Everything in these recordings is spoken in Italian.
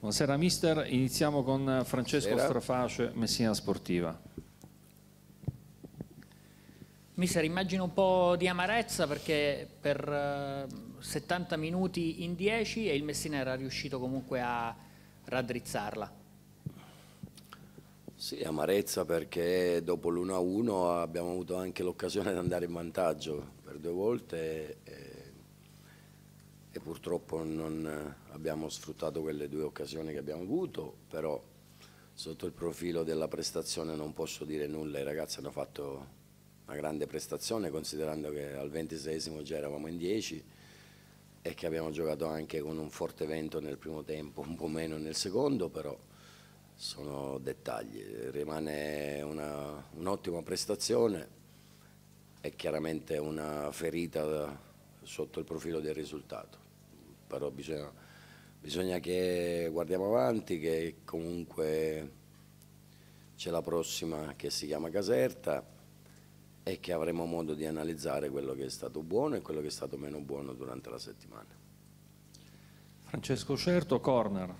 Buonasera mister, iniziamo con Francesco Buonasera. Straface, Messina Sportiva. Mister, immagino un po' di amarezza perché per 70 eh, minuti in 10 e il Messina era riuscito comunque a raddrizzarla. Sì, amarezza perché dopo l'1-1 abbiamo avuto anche l'occasione di andare in vantaggio per due volte e e purtroppo non eh, abbiamo sfruttato quelle due occasioni che abbiamo avuto, però sotto il profilo della prestazione non posso dire nulla, i ragazzi hanno fatto una grande prestazione considerando che al 26 già eravamo in 10 e che abbiamo giocato anche con un forte vento nel primo tempo, un po' meno nel secondo, però sono dettagli, rimane un'ottima un prestazione e chiaramente una ferita sotto il profilo del risultato, però bisogna, bisogna che guardiamo avanti, che comunque c'è la prossima che si chiama Caserta e che avremo modo di analizzare quello che è stato buono e quello che è stato meno buono durante la settimana. Francesco Certo, corner.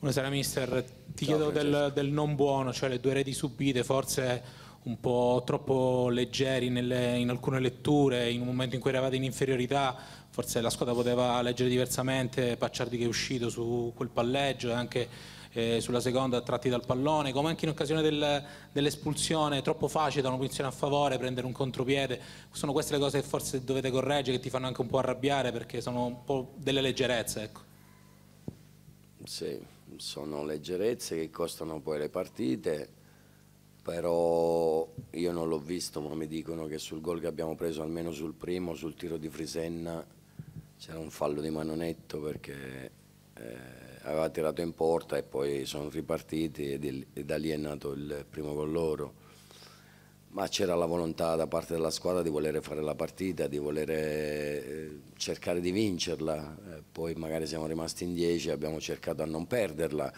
Buonasera mister, ti Ciao, chiedo del, del, non buono, cioè le due reti subite, forse un po' troppo leggeri nelle, in alcune letture, in un momento in cui eravate in inferiorità, forse la squadra poteva leggere diversamente, Pacciardi che è uscito su quel palleggio e anche eh, sulla seconda tratti dal pallone, come anche in occasione del, dell'espulsione, troppo facile da una posizione a favore, prendere un contropiede, sono queste le cose che forse dovete correggere, che ti fanno anche un po' arrabbiare perché sono un po' delle leggerezze. Ecco. Sì, sono leggerezze che costano poi le partite però io non l'ho visto, ma mi dicono che sul gol che abbiamo preso, almeno sul primo, sul tiro di Frisenna, c'era un fallo di Manonetto perché eh, aveva tirato in porta e poi sono ripartiti e, e da lì è nato il primo gol loro. Ma c'era la volontà da parte della squadra di volere fare la partita, di volere eh, cercare di vincerla, eh, poi magari siamo rimasti in 10 e abbiamo cercato a non perderla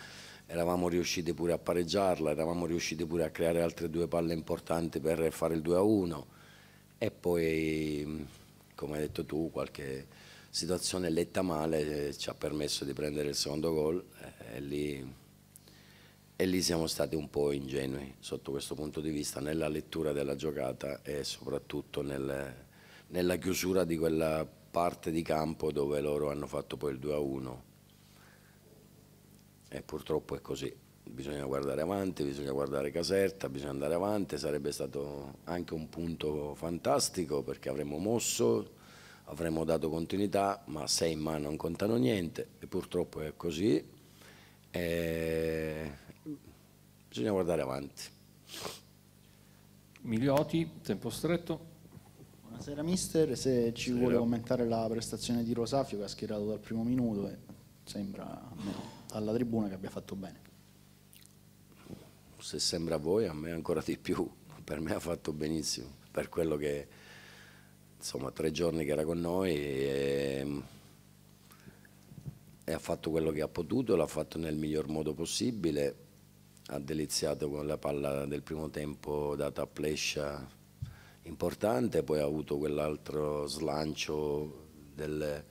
eravamo riusciti pure a pareggiarla, eravamo riusciti pure a creare altre due palle importanti per fare il 2-1 e poi, come hai detto tu, qualche situazione letta male eh, ci ha permesso di prendere il secondo gol eh, e lì, e lì siamo stati un po' ingenui sotto questo punto di vista nella lettura della giocata e soprattutto nel, nella chiusura di quella parte di campo dove loro hanno fatto poi il 2-1 e purtroppo è così. Bisogna guardare avanti, bisogna guardare Caserta, bisogna andare avanti, sarebbe stato anche un punto fantastico perché avremmo mosso, avremmo dato continuità, ma sei in mano non contano niente e purtroppo è così. E... Bisogna guardare avanti. Miglioti, tempo stretto. Buonasera mister, se ci Buonasera. vuole commentare la prestazione di Rosafio che ha schierato dal primo minuto, eh, sembra alla tribuna che abbia fatto bene. Se sembra a voi, a me ancora di più, per me ha fatto benissimo, per quello che, insomma, tre giorni che era con noi e, ehm, e ha fatto quello che ha potuto, l'ha fatto nel miglior modo possibile, ha deliziato con la palla del primo tempo data a Plescia importante, poi ha avuto quell'altro slancio del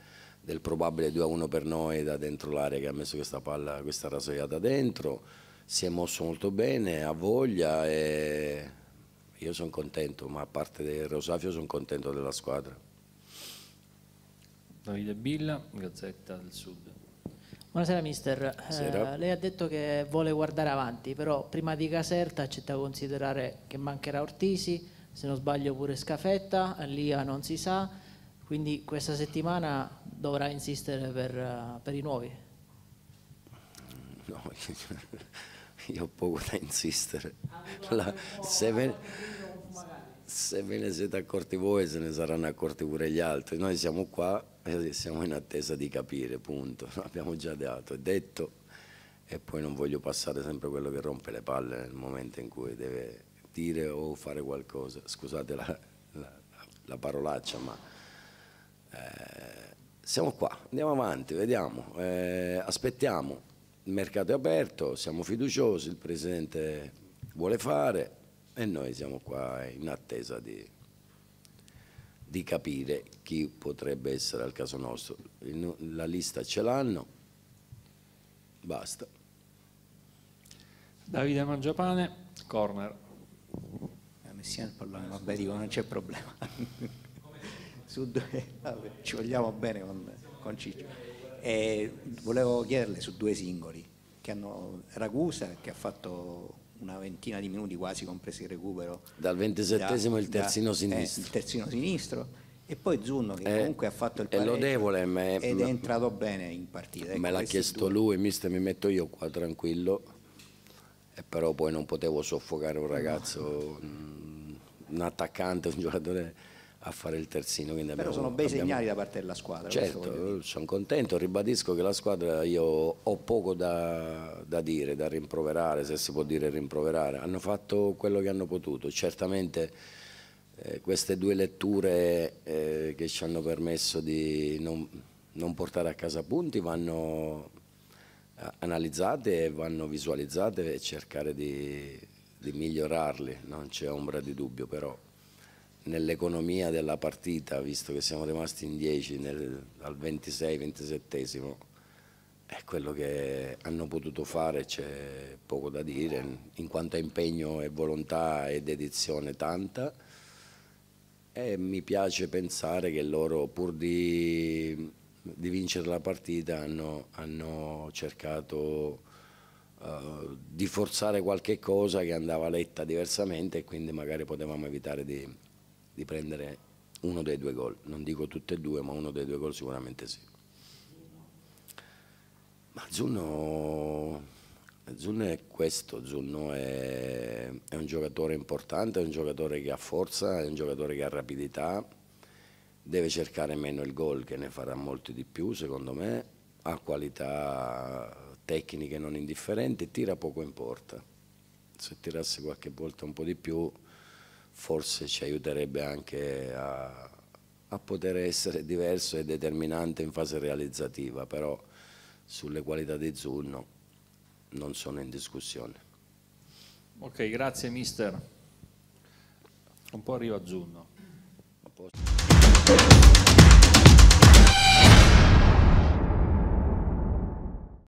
del probabile 2-1 a per noi da dentro l'area che ha messo questa palla, questa rasoiata dentro, si è mosso molto bene, ha voglia e io sono contento, ma a parte del Rosafio sono contento della squadra. Davide Billa, Gazzetta del Sud. Buonasera mister, Buonasera. Eh, lei ha detto che vuole guardare avanti, però prima di Caserta accetta da considerare che mancherà Ortisi, se non sbaglio pure Scafetta, Lia ah, non si sa, quindi questa settimana dovrà insistere per, eh, per i nuovi? No, io ho poco da insistere. La, se, ve, se ve ne siete accorti voi, se ne saranno accorti pure gli altri. Noi siamo qua e siamo in attesa di capire, punto. Abbiamo già dato, detto e poi non voglio passare sempre quello che rompe le palle nel momento in cui deve dire o fare qualcosa. Scusate la, la, la parolaccia, ma eh, siamo qua, andiamo avanti, vediamo, eh, aspettiamo, il mercato è aperto, siamo fiduciosi, il Presidente vuole fare e noi siamo qua in attesa di, di capire chi potrebbe essere al caso nostro. La lista ce l'hanno, basta. Davide Mangiapane, corner. Eh, Messina al pallone, vabbè dico non c'è problema su due, eh, vabbè, ci vogliamo bene con, con Ciccio. E volevo chiederle su due singoli, che hanno Ragusa che ha fatto una ventina di minuti quasi compresi il recupero. Dal ventisettesimo da, il terzino da, sinistro. Eh, il terzino sinistro e poi Zunno che eh, comunque ha fatto il pareggio. È lodevole. Ma ed è entrato bene in partita. Me ecco, l'ha chiesto due. lui, mister mi metto io qua tranquillo, e però poi non potevo soffocare un ragazzo, no. un attaccante, un giocatore a fare il terzino. Però abbiamo, sono bei abbiamo... segnali da parte della squadra. Certo, sono contento, ribadisco che la squadra io ho poco da, da, dire, da rimproverare, se si può dire rimproverare. Hanno fatto quello che hanno potuto, certamente eh, queste due letture eh, che ci hanno permesso di non, non portare a casa punti vanno eh, analizzate e vanno visualizzate e cercare di, di migliorarli, non c'è ombra di dubbio però nell'economia della partita, visto che siamo rimasti in 10 nel, al 26-27, è quello che hanno potuto fare, c'è poco da dire, in quanto a impegno e volontà e dedizione tanta. E mi piace pensare che loro, pur di, di vincere la partita, hanno, hanno cercato uh, di forzare qualche cosa che andava letta diversamente e quindi magari potevamo evitare di, di prendere uno dei due gol. Non dico tutte e due, ma uno dei due gol sicuramente sì. Ma Zunno, Zunno è questo, Zunno è, è, un giocatore importante, è un giocatore che ha forza, è un giocatore che ha rapidità, deve cercare meno il gol che ne farà molti di più secondo me, ha qualità tecniche non indifferenti, tira poco in porta. Se tirasse qualche volta un po' di più forse ci aiuterebbe anche a, a poter essere diverso e determinante in fase realizzativa, però sulle qualità di Zunno non sono in discussione. Ok, grazie mister. Un po' arrivo a Zunno.